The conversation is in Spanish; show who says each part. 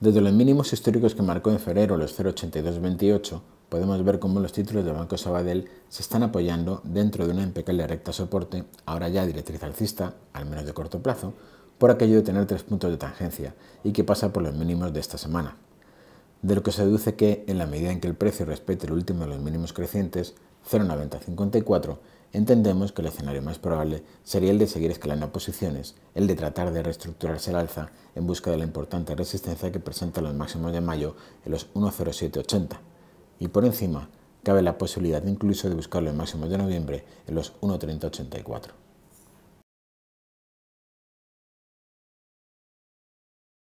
Speaker 1: Desde los mínimos históricos que marcó en febrero los 0,8228, podemos ver cómo los títulos del Banco Sabadell se están apoyando dentro de una impecable recta soporte, ahora ya directriz alcista, al menos de corto plazo, por aquello de tener tres puntos de tangencia y que pasa por los mínimos de esta semana. De lo que se deduce que, en la medida en que el precio respete el último de los mínimos crecientes, 0,9054, entendemos que el escenario más probable sería el de seguir escalando posiciones, el de tratar de reestructurarse el alza en busca de la importante resistencia que presenta los máximos de mayo en los 1,0780. Y por encima, cabe la posibilidad incluso de buscar los máximos de noviembre en los 1,3084.